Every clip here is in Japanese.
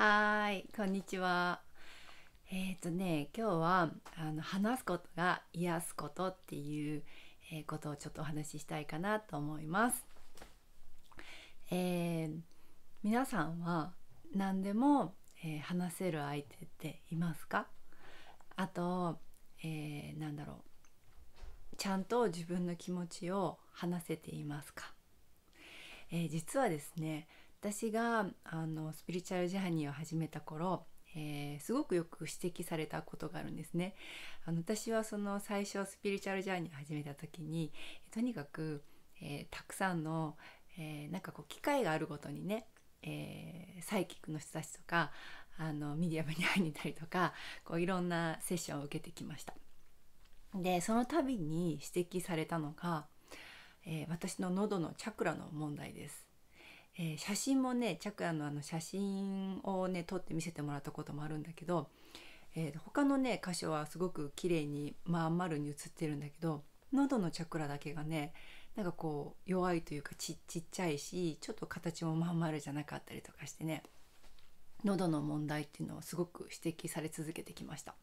はい、こんにちは。えっ、とね、今日はあの話すことが癒すことっていう、えー、ことをちょっとお話ししたいかなと思います。えー、皆さんは何でも、え話せる相手っていますかあと、えー、なんだろうちゃんと自分の気持ちを話せていますか、え実はですね私があのスピリチュアルジャーニーを始めた頃、えー、すごくよく指摘されたことがあるんですね。あの私はその最初スピリチュアルジャーニーを始めた時にとにかく、えー、たくさんの、えー、なんかこう機会があるごとにね、えー、サイキックの人たちとかあのミディアムに会いに行ったりとかこういろんなセッションを受けてきました。でその度に指摘されたのが、え私の喉のチャクラの問題です。えー、写真もねチャクラのあの写真をね撮って見せてもらったこともあるんだけど、えー、他のね箇所はすごく綺麗にまん、あ、丸に写ってるんだけど喉のチャクラだけがねなんかこう弱いというかちちっちゃいしちょっと形もまん丸じゃなかったりとかしてね喉の問題っていうのをすごく指摘され続けてきました。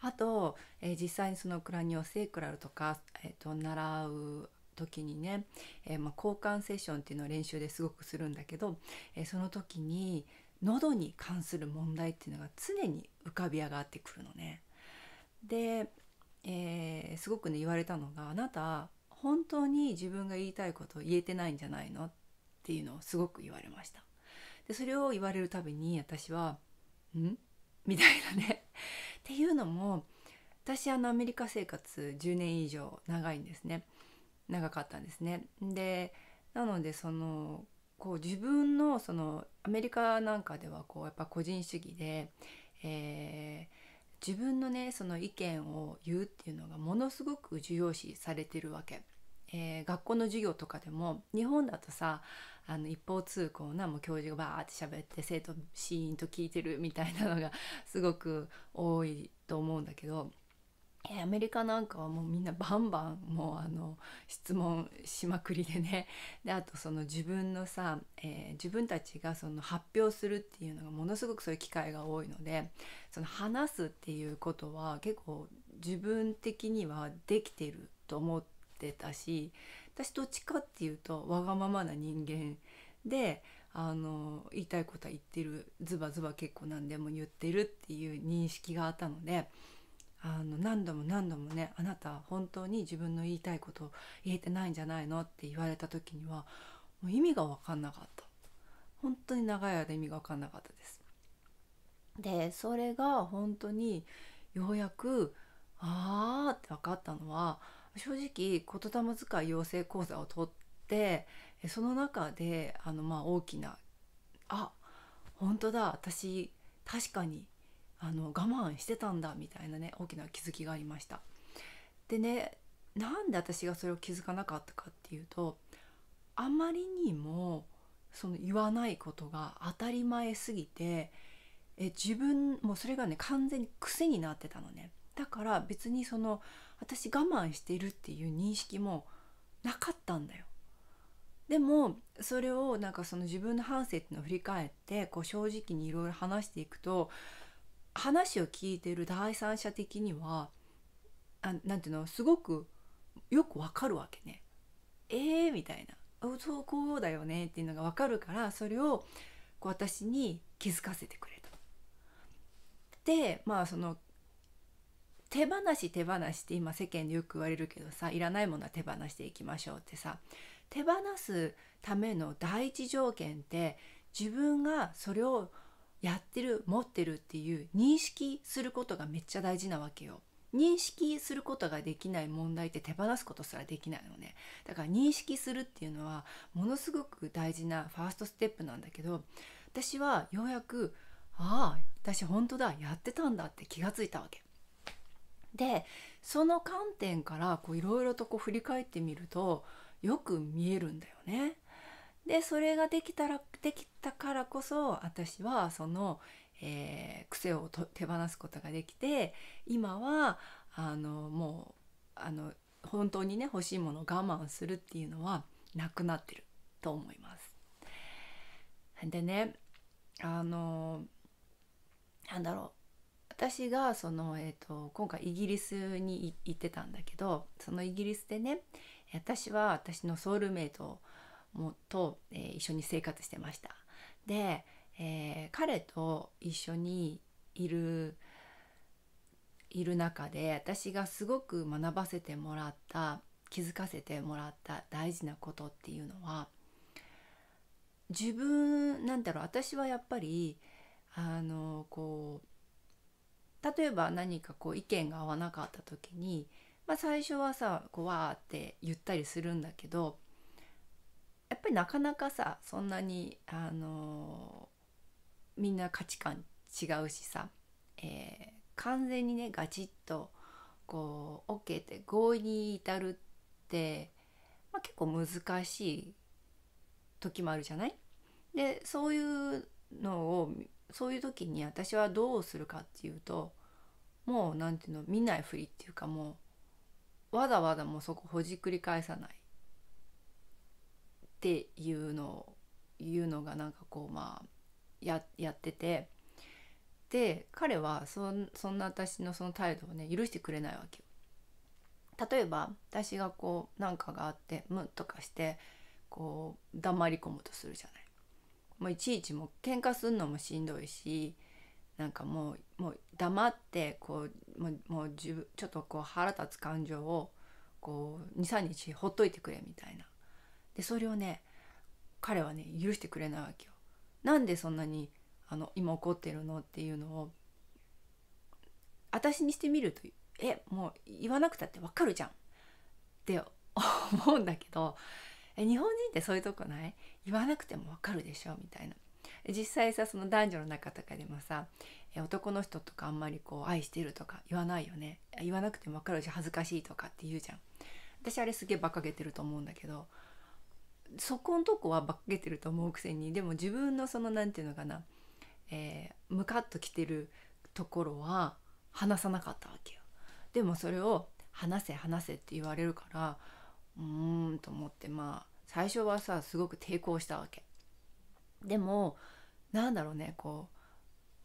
あと、えー、実際にそのクラニオセークラルとか、えーと、と習う時にね、えー、ま交換セッションっていうのを練習ですごくするんだけど、えー、その時に喉に関する問題っていうのが常に浮かび上がってくるのね。で、えー、すごくね言われたのが「あなた本当に自分が言いたいことを言えてないんじゃないの?」っていうのをすごく言われました。でそれを言われるたびに私は「ん?」みたいなねっていうのも私あのアメリカ生活10年以上長いんですね。長かったんですね。でなのでそのこう自分のそのアメリカなんかではこうやっぱ個人主義で、えー、自分のねその意見を言うっていうのがものすごく重要視されてるわけ。えー、学校の授業とかでも日本だとさあの一方通行なもう教授がバーって喋って生徒シーンと聞いてるみたいなのがすごく多いと思うんだけどアメリカなんかはもうみんなバンバンもうあの質問しまくりでねであとその自分のさ、えー、自分たちがその発表するっていうのがものすごくそういう機会が多いのでその話すっていうことは結構自分的にはできてると思ってたし私どっちかっていうとわがままな人間であの言いたいことは言ってるズバズバ結構何でも言ってるっていう認識があったので。あの何度も何度もねあなた本当に自分の言いたいことを言えてないんじゃないのって言われた時にはもう意味が分かんなかった本当に長い間意味が分かんなかったですでそれが本当にようやくああって分かったのは正直言霊遣い養成講座を取ってその中であのまあ大きなあ本当だ私確かにあの我慢してたんだみたいなね大きな気づきがありましたでねなんで私がそれを気づかなかったかっていうとあまりにもその言わないことが当たり前すぎてえ自分もそれがね完全に癖になってたのねだから別にその私我慢しているっていう認識もなかったんだよでもそれをなんかその自分の反省っていうのを振り返ってこう正直にいろいろ話していくと話を聞いてる第三者的にはあなんていうのすごくよくわかるわけね。えー、みたいな「そうこうだよね」っていうのがわかるからそれをこう私に気づかせてくれた。でまあその手放し手放しって今世間でよく言われるけどさいらないものは手放していきましょうってさ手放すための第一条件って自分がそれをやってる持ってるっていう認識することがめっちゃ大事なわけよ。認識することができない問題って手放すことすらできないのねだから認識するっていうのはものすごく大事なファーストステップなんだけど私はようやくああ私本当だやってたんだって気がついたわけ。でその観点からいろいろとこう振り返ってみるとよく見えるんだよね。でそれができたらできたからこそ私はその、えー、癖を手放すことができて今はあのもうあの本当にね欲しいものを我慢するっていうのはなくなってると思います。でねあのなんだろう私がその、えーと、と今回イギリスに行ってたんだけどそのイギリスでね私は私のソウルメイトをもと、えー、一緒に生活してました。で、えー、彼と一緒にいるいる中で私がすごく学ばせてもらった気づかせてもらった大事なことっていうのは自分なんだろう私はやっぱりあのこう例えば何かこう意見が合わなかった時に、まあ、最初はさこうわーって言ったりするんだけどやっぱりなかなかさそんなにあのみんな価値観違うしさ、えー、完全にねガチッとこう OK って合意に至るって、まあ、結構難しい時もあるじゃないでそういうのをそういう時に私はどうするかっていうともう何ていうの見ないふりっていうかもうわざわざもうそこほじくり返さないっていうのいうのがなんかこうまあやっててで彼はそんな私のその態度をね許してくれないわけよ。例えば私がこう何かがあってムンとかしてこう黙り込むとするじゃない。もういちいちもう喧嘩するのもしんどいしなんかもうもう黙ってこうもうもうちょっとこう腹立つ感情をこう23日ほっといてくれみたいなでそれをね彼はね許してくれないわけよ。なんでそんなにあの今怒ってるのっていうのを私にしてみるとえもう言わなくたってわかるじゃんって思うんだけどえ日本人ってそういうとこない言わなくてもわかるでしょみたいな。実際さその男女の中とかでもさ男の人とかあんまりこう愛してるとか言わないよね言わなくてもわかるし恥ずかしいとかって言うじゃん私あれすげえ馬鹿げてると思うんだけどそこんとこはばっけてると思うくせにでも自分のその何て言うのかな、えー、ムカッときてるところは話さなかったわけよ。でもそれを話せ話せって言われるからうーんと思ってまあ最初はさすごく抵抗したわけ。でもなんだろうねこ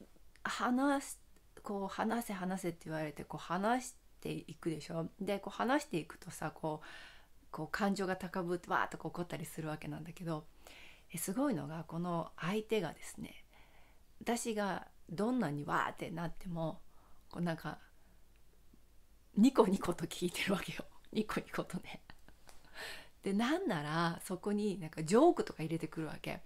う話すこう話せ話せって言われてこう話していくでしょでこう話していくとさこうこう感情が高ぶってわーっと怒ったりするわけなんだけどすごいのがこの相手がですね私がどんなにわーってなってもこうなんかニコニコと聞いてるわけよ ニコニコとねでなんならそこになんかジョークとか入れてくるわけ。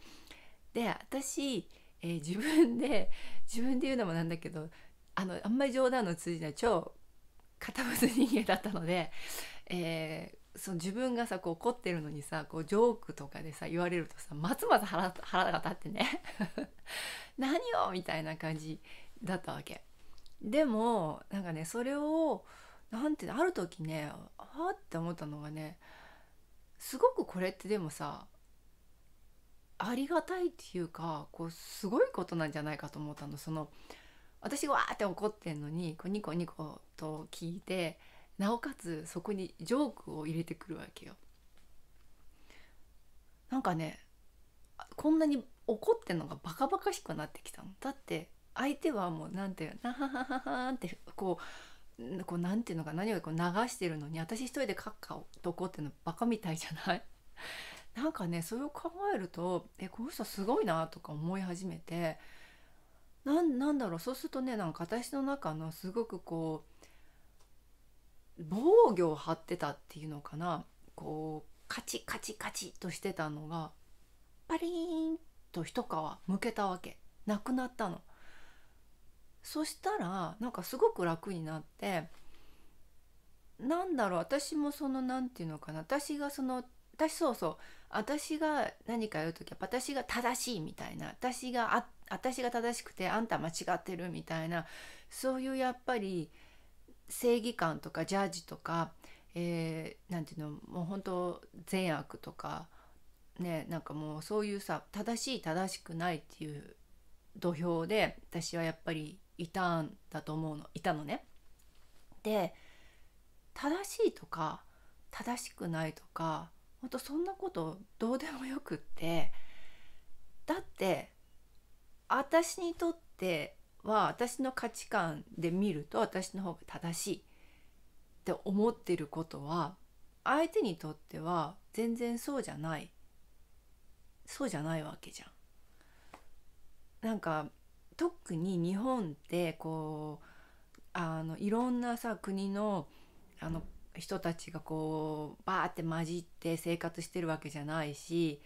で私、えー、自分で自分で言うのもなんだけどあのあんまり冗談の通じない超堅物人間だったので、えー、その自分がさこう怒ってるのにさこうジョークとかでさ言われるとさますます腹腹が立ってね 何をみたいな感じだったわけでもなんかねそれを何てある時ねあって思ったのがねすごくこれってでもさありがたいっていうかこうすごいことなんじゃないかと思ったのその私がわーって怒ってんのにこうニコニコと聞いてなおかつそこにジョークを入れてくるわけよなんかねこんなに怒ってんのがバカバカしくなってきたのだって相手はもうなんていうなははははってこうこうなんていうのか何をこう流してるのに私一人でカッカと怒ってうのバカみたいじゃない なんかねそれを考えるとえこの人すごいなとか思い始めてなんなんだろうそうするとねなんか私の中のすごくこう防御を張ってたっていうのかなこうカチカチカチとしてたのがパリーンと一皮むけたわけなくなったの。そしたらなんかすごく楽になってなんだろう私もその何て言うのかな私がその私そうそう私が何かやう時は私が正しいみたいな私があ私が正しくてあんた間違ってるみたいなそういうやっぱり正義感とかジャージとか、えー、なんていうのもう本当善悪とかねなんかもうそういうさ正しい正しくないっていう土俵で私はやっぱりいたんだと思うのいたのね。で正しいとか正しくないとかほんとそんなことどうでもよくってだって私にとっては私の価値観で見ると私の方が正しいって思ってることは相手にとっては全然そうじゃないそうじゃないわけじゃん。なんか特に日本ってこうあのいろんなさ国のあの人たちがこうバーって混じって生活してるわけじゃないし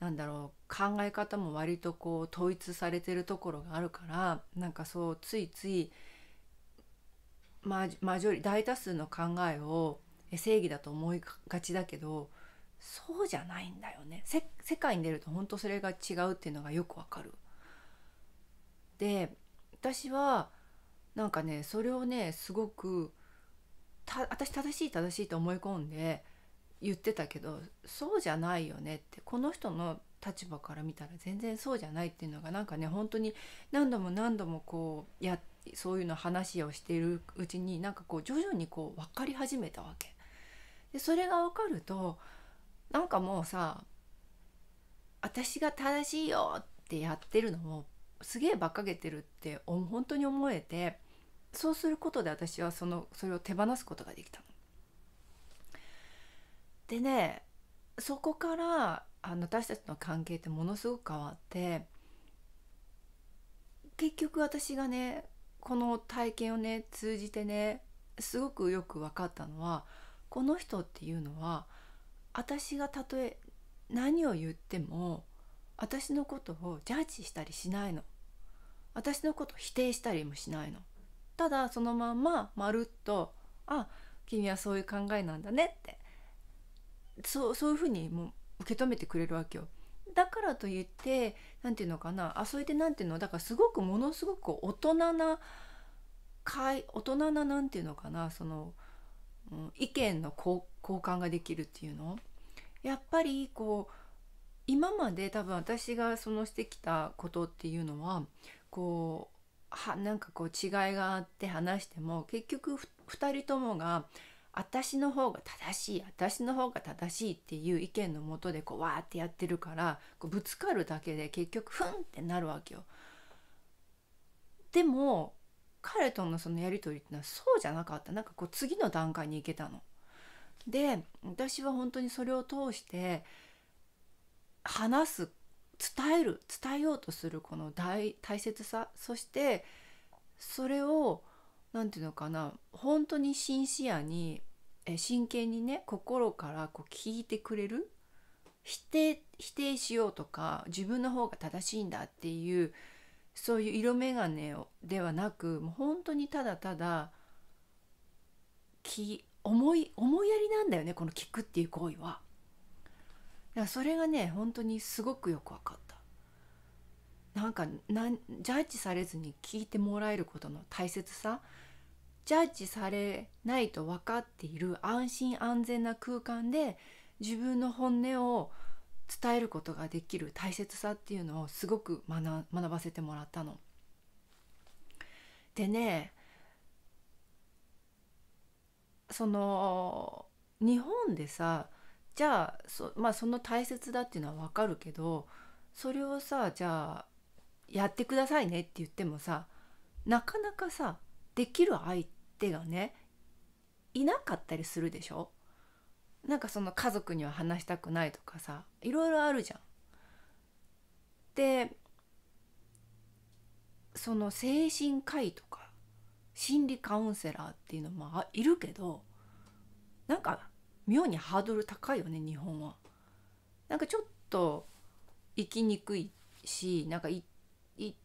なんだろう考え方も割とこう統一されてるところがあるからなんかそうついついマジマジョリ大多数の考えを正義だと思いがちだけどそうじゃないんだよね世界に出ると本当それが違うっていうのがよくわかる。で私はなんかねそれをねすごく私正しい正しいと思い込んで言ってたけどそうじゃないよねってこの人の立場から見たら全然そうじゃないっていうのがなんかね本当に何度も何度もこうやそういうの話をしているうちになんかこう徐々にこう分かり始めたわけ。でそれが分かるとなんかもうさ私が正しいよってやってるのもすげえばっかげてるって本当に思えてそうすることで私はそのそれを手放すことができたの。でねそこからあの私たちの関係ってものすごく変わって結局私がねこの体験をね通じてねすごくよく分かったのはこの人っていうのは私がたとえ何を言っても私のことをジャッジしたりしないの私のこと否定したりもしないのただそのまんままるっと「あ君はそういう考えなんだね」ってそうそういうふうにもう受け止めてくれるわけよ。だからといって何て言うのかなあそれで何て言うのだからすごくものすごく大人な大人な何て言うのかなその、うん、意見の交換ができるっていうのやっぱりこう今まで多分私がそのしてきたことっていうのはこうはなんかこう違いがあって話しても結局2人ともが私の方が正しい私の方が正しいっていう意見のもとでこうわーってやってるからこうぶつかるだけで結局ふんってなるわけよ。でも彼とのそのやり取りってのはそうじゃなかったなんかこう次の段階に行けたの。で私は本当にそれを通して話す伝える伝えようとするこの大大切さそしてそれを何て言うのかな本当にシンシアにえ真剣にね心からこう聞いてくれる否定否定しようとか自分の方が正しいんだっていうそういう色眼鏡をではなくもう本当にただただき思い思いやりなんだよねこの聞くっていう行為は。だからそれがね本当にすごくよく分かった。なんかなんジャッジされずに聞いてもらえることの大切さジャッジされないと分かっている安心安全な空間で自分の本音を伝えることができる大切さっていうのをすごく学ばせてもらったの。でねその日本でさじゃあそ,、まあ、その大切だっていうのは分かるけどそれをさじゃあやってくださいねって言ってもさなかなかさできる相手がねいなかったりするでしょなんかその家族には話したくないとかさいろいろあるじゃん。でその精神科医とか心理カウンセラーっていうのもいるけどなんか妙にハードル高いよね日本は。なんかちょっと行きにくいしなんかい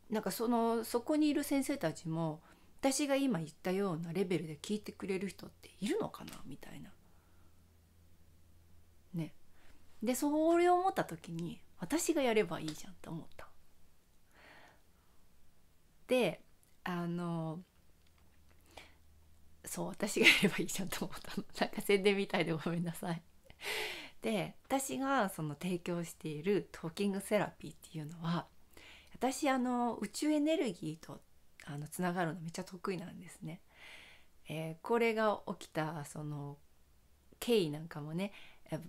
なんかそのそこにいる先生たちも私が今言ったようなレベルで聞いてくれる人っているのかなみたいな。ね。でそれを思った時に私がやればいいじゃんって思った。であのそう私がやればいいじゃんと思ったの なんか宣伝みたいでごめんなさい。で私がその提供しているトーキングセラピーっていうのは私あの宇宙エネルギーとあのつながるのめっちゃ得意なんですね。えー、これが起きたその経緯なんかもね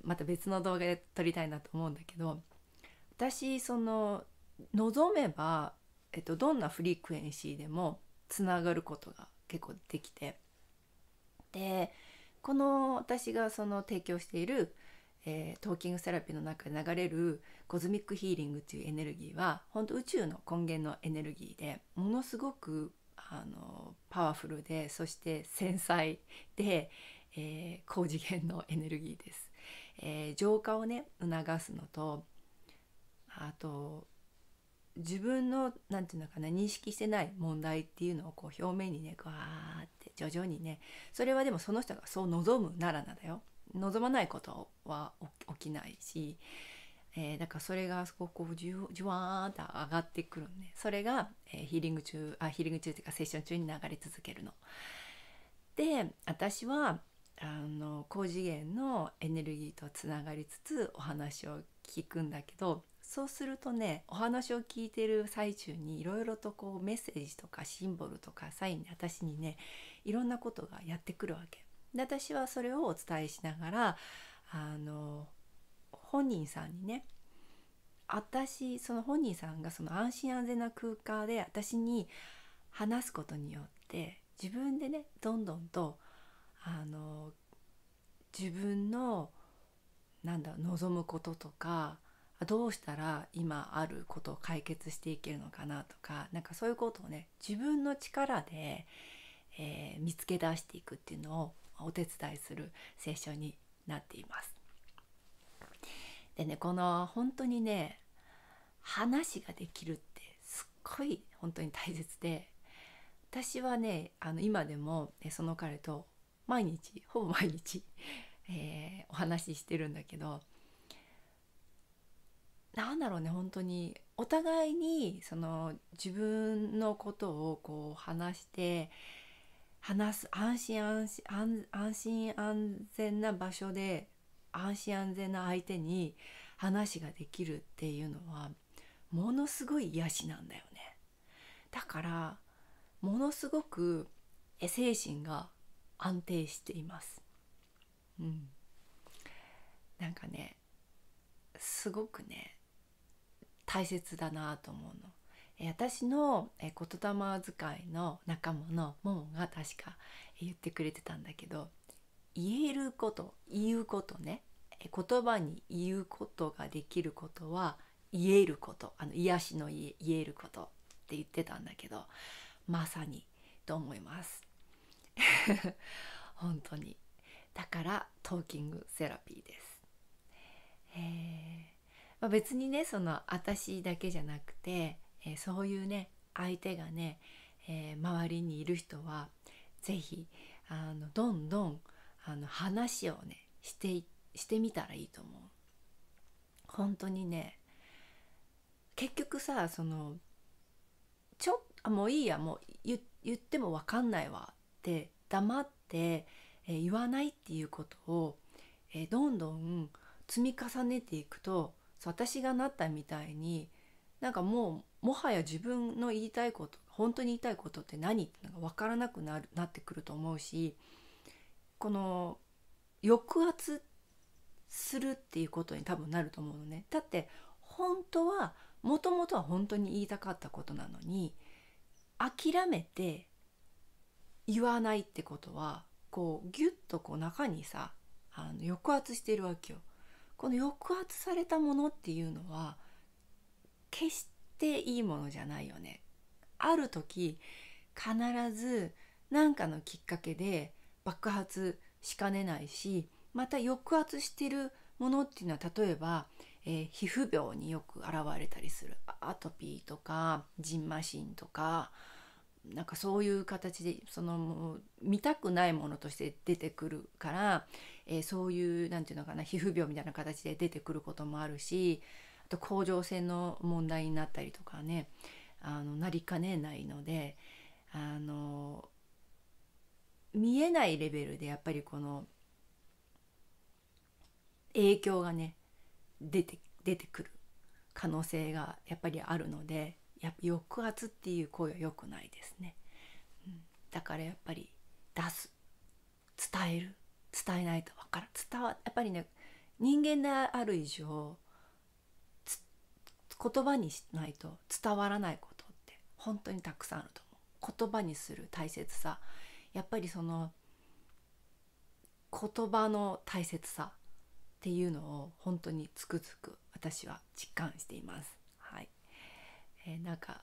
また別の動画で撮りたいなと思うんだけど私その望めば、えっと、どんなフリクエンシーでもつながることが結構できてでこの私がその提供しているえー、トーキングセラピーの中で流れるコズミックヒーリングっていうエネルギーは本当宇宙の根源のエネルギーでものすごくあのパワフルでそして繊細で、えー、高次元のエネルギーです。えー、浄化をね促すのとあと自分の何て言うのかな認識してない問題っていうのをこう表面にねグワーって徐々にねそれはでもその人がそう望むならなだよ望まないことは起きないし、えー、だからそれがすごくじゅじゅわーんと上がってくるねそれが、えー、ヒーリング中あヒーリング中というかセッション中に流れ続けるの。で私はあの高次元のエネルギーとつながりつつお話を聞くんだけどそうするとねお話を聞いてる最中にいろいろとこうメッセージとかシンボルとかサインで私にねいろんなことがやってくるわけ。で私はそれをお伝えしながらあの本人さんにね私その本人さんがその安心安全な空間で私に話すことによって自分でねどんどんとあの自分のなんだ望むこととかどうしたら今あることを解決していけるのかなとかなんかそういうことをね自分の力で、えー、見つけ出していくっていうのをお手伝いするセッションになっています。でねこの本当にね話ができるってすっごい本当に大切で私はねあの今でも、ね、その彼と毎日ほぼ毎日、えー、お話ししてるんだけどなんだろうね本当にお互いにその自分のことをこう話して話す安心安心安心安全な場所で安心安全な相手に話ができるっていうのはものすごい癒しなんだよねだからものすごく精神が安定していますうんなんかねすごくね大切だなと思うの私の言霊遣いの仲間のももが確か言ってくれてたんだけど言えること言うことね言葉に言うことができることは言えることあの癒しの言えることって言ってたんだけどまさにと思います 本当にだからトーキングセラピーです、えーまあ、別にねその私だけじゃなくてえー、そういうね相手がね、えー、周りにいる人は是非あのどんどんあの話をねしてしてみたらいいと思う。本当にね結局さそのちょあもういいやもう言言っても分かんないわって黙って、えー、言わないっていうことを、えー、どんどん積み重ねていくと私がなったみたいになんかもうもはや自分の言いたいこと本当に言いたいことって何ってのが分からなくなるなってくると思うしこの抑圧するっていうことに多分なると思うのね。だって本当はもともとは本当に言いたかったことなのに諦めて言わないってことはこうギュッとこう中にさあの抑圧してるわけよ。この抑圧されたものっていうのは決しっていいものじゃないよね。ある時必ず何かのきっかけで爆発しかねないしまた抑圧してるものっていうのは例えば、えー、皮膚病によく現れたりするアトピーとかジンマシンとかなんかそういう形でその見たくないものとして出てくるから、えー、そういう何て言うのかな皮膚病みたいな形で出てくることもあるしあと甲状腺の問題になったりとかねあのなりかねないのであの見えないレベルでやっぱりこの影響がね出て出てくる可能性がやっぱりあるのでやっぱ抑圧っていう声は良くないですね、うん、だからやっぱり出す伝える伝えないと分からん伝わやっぱりね人間である以上言葉にしないと伝わらないことって本当にたくさんあると思う言葉にする大切さやっぱりその言葉の大切さっていうのを本当につくづく私は実感していますはい、えー、なんか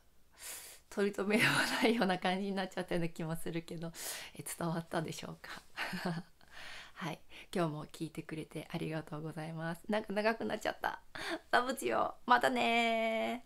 取り留めではないような感じになっちゃったような気もするけど、えー、伝わったでしょうかはい今日も聞いてくれてありがとうございますなんか長くなっちゃったラブチよまたね